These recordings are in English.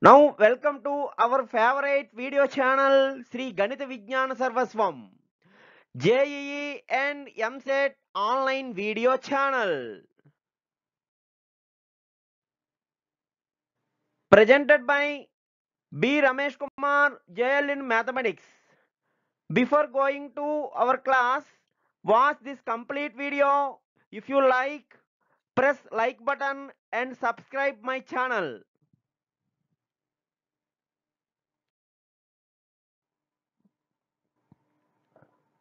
Now welcome to our favorite video channel Sri Ganita Vijnana Sarvaswam JEE and MSET online video channel presented by B Ramesh Kumar JL in mathematics before going to our class watch this complete video if you like press like button and subscribe my channel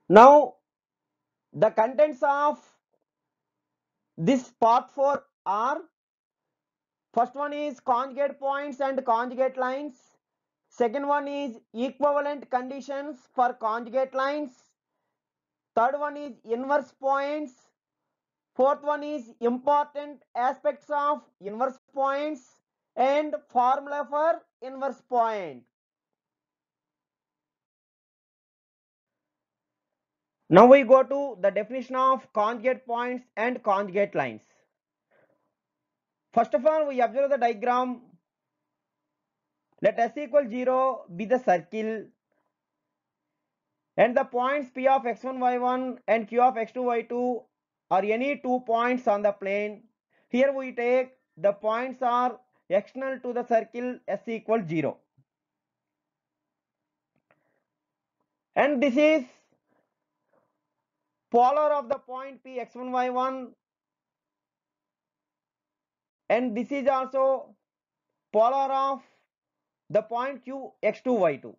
Now, the contents of this part 4 are first one is conjugate points and conjugate lines. Second one is equivalent conditions for conjugate lines. Third one is inverse points. Fourth one is important aspects of inverse points and formula for inverse point. Now we go to the definition of conjugate points and conjugate lines. First of all, we observe the diagram. Let s equal 0 be the circle and the points P of x1, y1 and Q of x2, y2 are any two points on the plane. Here we take the points are external to the circle s equal 0. And this is polar of the point P x1 y1 and this is also polar of the point Q x2 y2.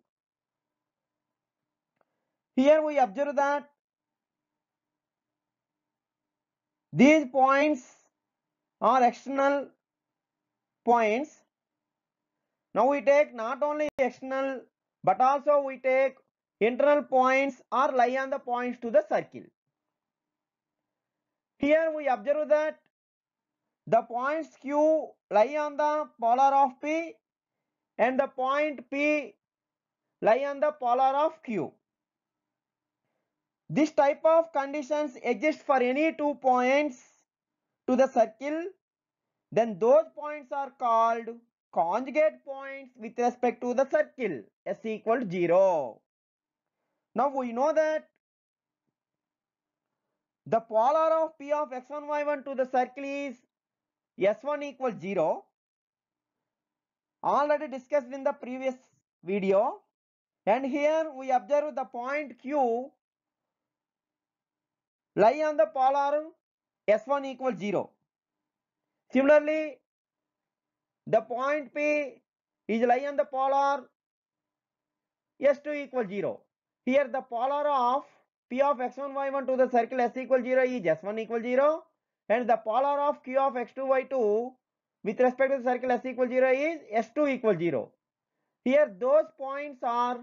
Here we observe that these points are external points. Now we take not only external but also we take internal points or lie on the points to the circle. Here we observe that the points Q lie on the polar of P and the point P lie on the polar of Q. This type of conditions exist for any two points to the circle, then those points are called conjugate points with respect to the circle, S equal to 0. Now we know that the polar of P of x1, y1 to the circle is s1 equals 0. Already discussed in the previous video. And here we observe the point Q lie on the polar s1 equals 0. Similarly, the point P is lie on the polar s2 equals 0. Here the polar of P of x1, y1 to the circle S equal 0 is S1 equal 0 and the polar of Q of x2, y2 with respect to the circle S equal 0 is S2 equal 0. Here those points are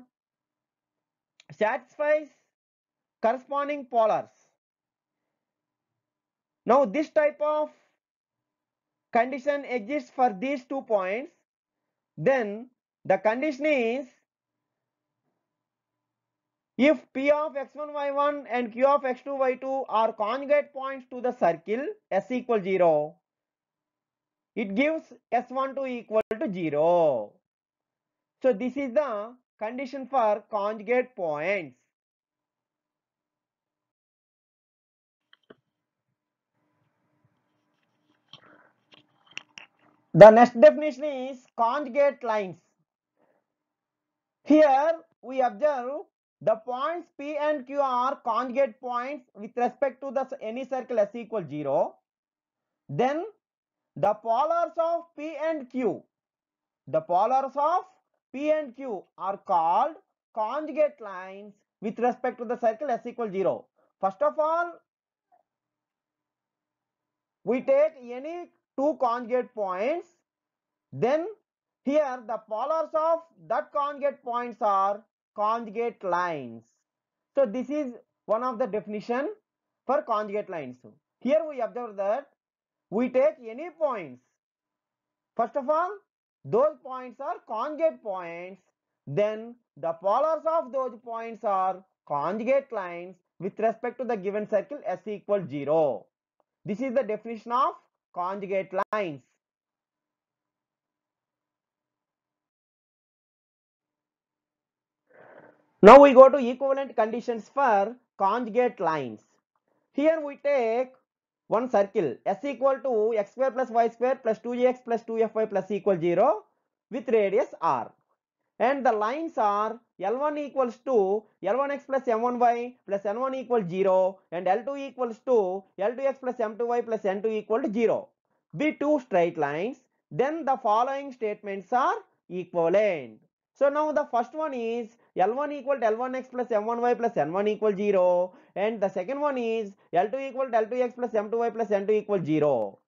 satisfies corresponding polars. Now this type of condition exists for these two points. Then the condition is if P of x1, y1 and Q of x2, y2 are conjugate points to the circle S equal 0, it gives S12 equal to 0. So this is the condition for conjugate points. The next definition is conjugate lines. Here we observe the points P and Q are conjugate points with respect to the any circle S equal 0. Then the polars of P and Q, the polars of P and Q are called conjugate lines with respect to the circle S equal 0. First of all, we take any two conjugate points, then here the polars of that conjugate points are conjugate lines. So this is one of the definition for conjugate lines. Here we observe that we take any points. First of all, those points are conjugate points. Then the polars of those points are conjugate lines with respect to the given circle S equal 0. This is the definition of conjugate lines. Now we go to equivalent conditions for conjugate lines. Here we take one circle s equal to x square plus y square plus 2x plus 2fy plus equal 0 with radius r. And the lines are L1 equals to L1x plus M1y plus N1 equals 0 and L2 equals to L2x plus M2y plus N2 equals 0. Be two straight lines. Then the following statements are equivalent. So now the first one is L1 equal to L1x plus M1y plus N1 equal 0 and the second one is L2 equal to L2x plus M2y plus N2 equal 0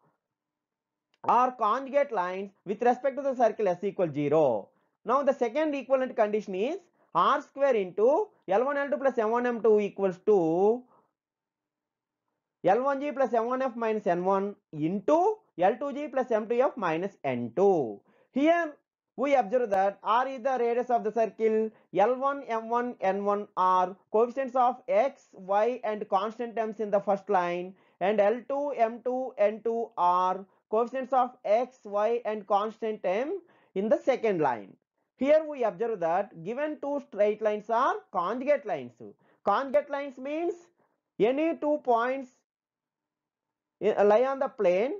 Our conjugate lines with respect to the circle S equal 0. Now the second equivalent condition is R square into L1 L2 plus M1 M2 equals to L1G plus M1F minus N1 into L2G plus M2F minus N2. Here we observe that r is the radius of the circle, L1, M1, N1 are coefficients of x, y and constant terms in the first line and L2, M2, N2 are coefficients of x, y and constant m in the second line. Here we observe that given two straight lines are conjugate lines. Conjugate lines means any two points eh, lie on the plane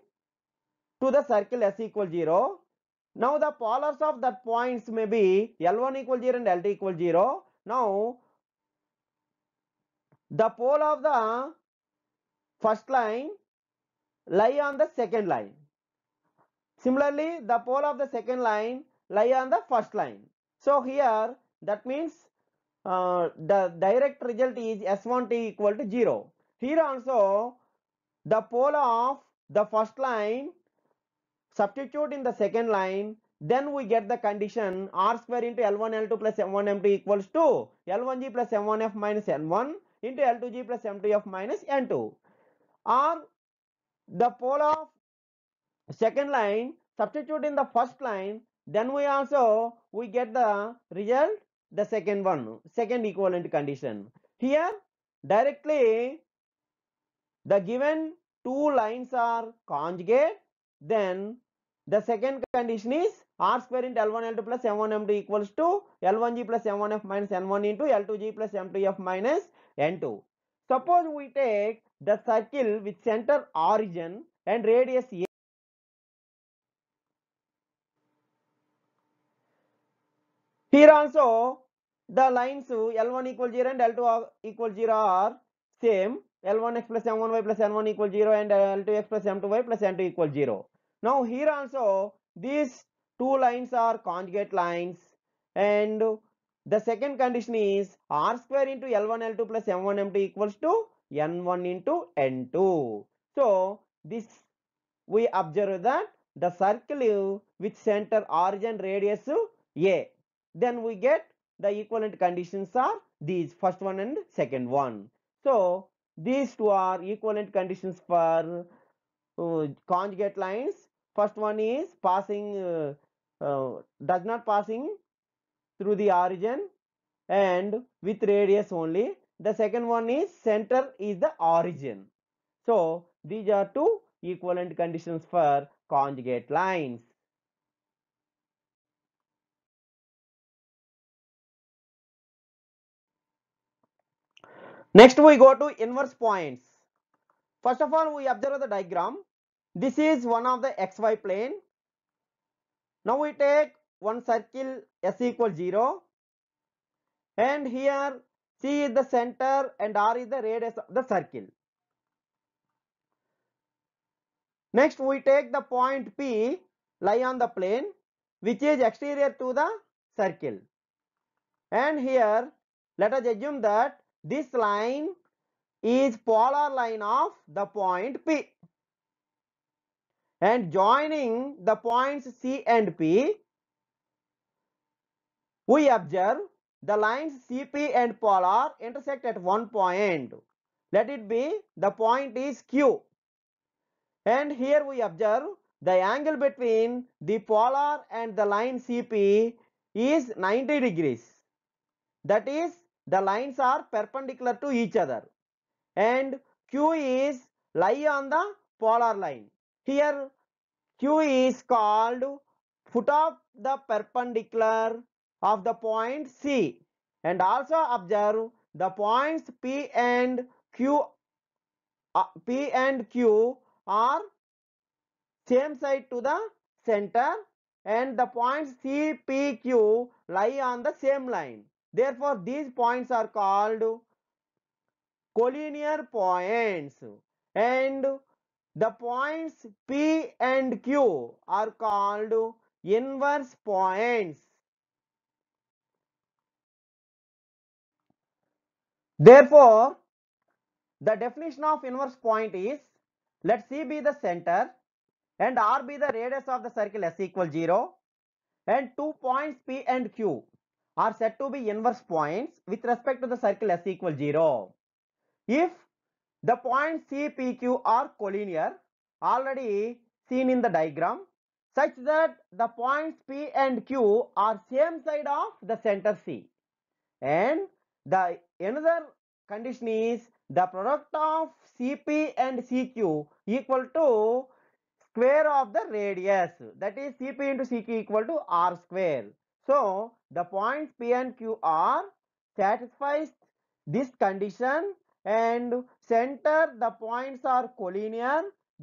to the circle s equal 0 now the polars of that points may be L1 equal 0 and L2 equal 0. Now the pole of the first line lie on the second line. Similarly, the pole of the second line lie on the first line. So here that means uh, the direct result is S1t equal to 0. Here also the pole of the first line substitute in the second line then we get the condition r square into l1 l2 plus m1 m2 equals to l1g plus m1f minus n1 into l2g plus m2f minus n2 or the pole of second line substitute in the first line then we also we get the result the second one second equivalent condition here directly the given two lines are conjugate then the second condition is R square into L1 L2 plus M1 M2 equals to L1G plus M1F minus N1 into L2G plus M2F minus N2. Suppose we take the circle with center origin and radius A. Here also the lines L1 equal 0 and L2 equal 0 are same. L1x plus M1y plus N1 equal 0 and L2x plus M2y plus N2 equal 0. Now here also these two lines are conjugate lines and the second condition is r square into L1 L2 plus M1 M2 equals to N1 into N2. So this we observe that the circle with center origin radius A. Then we get the equivalent conditions are these first one and second one. So these two are equivalent conditions for uh, conjugate lines first one is passing uh, uh, does not passing through the origin and with radius only the second one is center is the origin so these are two equivalent conditions for conjugate lines next we go to inverse points first of all we observe the diagram this is one of the xy plane. Now we take one circle S equal 0 and here C is the center and R is the radius of the circle. Next we take the point P lie on the plane which is exterior to the circle and here let us assume that this line is polar line of the point P and joining the points C and P, we observe the lines CP and polar intersect at one point. Let it be the point is Q. And here we observe the angle between the polar and the line CP is 90 degrees. That is the lines are perpendicular to each other and Q is lie on the polar line. Here Q is called foot of the perpendicular of the point C and also observe the points P and Q uh, P and Q are same side to the center and the points C, P, Q lie on the same line. Therefore, these points are called collinear points and the points P and Q are called inverse points. Therefore, the definition of inverse point is let C be the center and R be the radius of the circle S equal 0 and two points P and Q are said to be inverse points with respect to the circle S equal 0. If the points CPQ are collinear already seen in the diagram such that the points P and Q are same side of the center C and the another condition is the product of CP and CQ equal to square of the radius that is CP into CQ equal to R square. So the points P and Q are satisfies this condition and center the points are collinear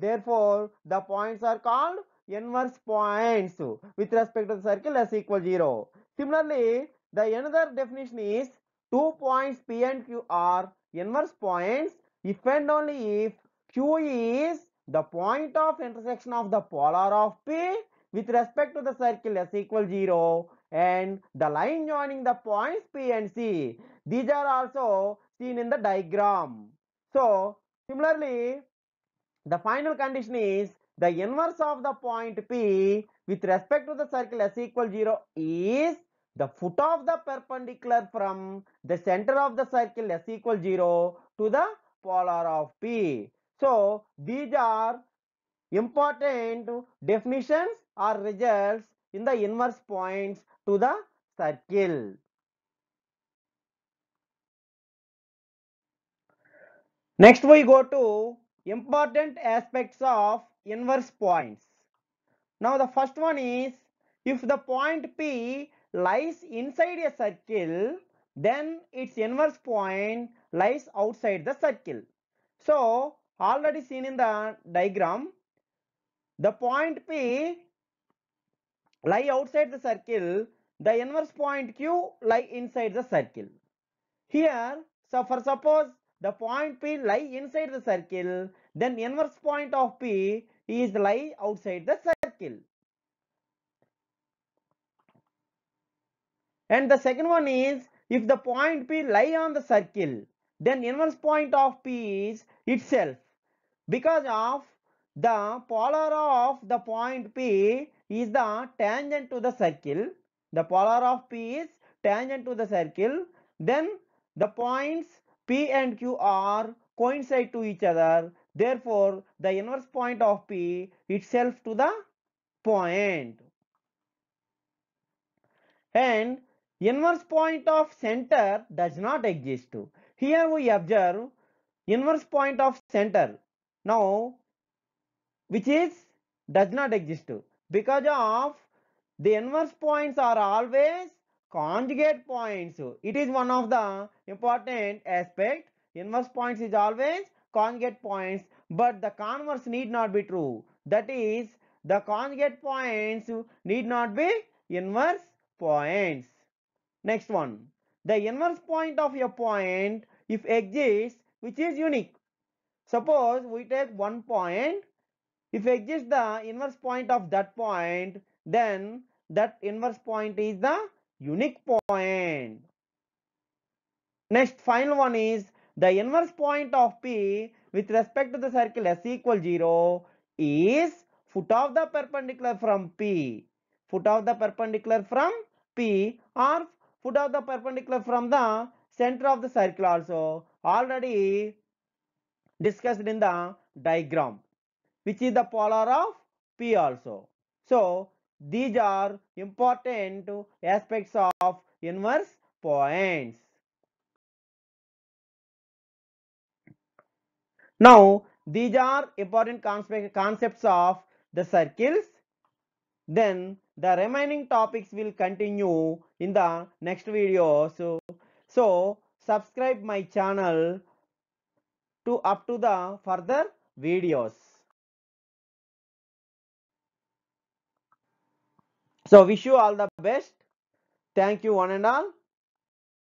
therefore the points are called inverse points with respect to the circle s equal 0 similarly the another definition is two points p and q are inverse points if and only if q is the point of intersection of the polar of p with respect to the circle s equal 0 and the line joining the points p and c these are also seen in the diagram so similarly, the final condition is the inverse of the point P with respect to the circle S equal 0 is the foot of the perpendicular from the center of the circle S equal 0 to the polar of P. So these are important definitions or results in the inverse points to the circle. Next we go to important aspects of inverse points. Now the first one is if the point P lies inside a circle then its inverse point lies outside the circle. So already seen in the diagram the point P lie outside the circle the inverse point Q lie inside the circle. Here so for suppose the point P lie inside the circle, then inverse point of P is lie outside the circle. And the second one is, if the point P lie on the circle, then inverse point of P is itself. Because of the polar of the point P is the tangent to the circle. The polar of P is tangent to the circle. Then the points P and Q are coincide to each other. Therefore, the inverse point of P itself to the point. And inverse point of center does not exist. Here we observe inverse point of center. Now, which is does not exist because of the inverse points are always conjugate points. It is one of the important aspect. Inverse points is always conjugate points, but the converse need not be true. That is, the conjugate points need not be inverse points. Next one. The inverse point of a point if exists which is unique. Suppose we take one point. If exists the inverse point of that point, then that inverse point is the unique point. Next final one is the inverse point of P with respect to the circle S equal 0 is foot of the perpendicular from P. Foot of the perpendicular from P or foot of the perpendicular from the center of the circle also already discussed in the diagram which is the polar of P also. So these are important aspects of inverse points. Now, these are important concepts of the circles. Then, the remaining topics will continue in the next video. So, so subscribe my channel to up to the further videos. So wish you all the best. Thank you one and all.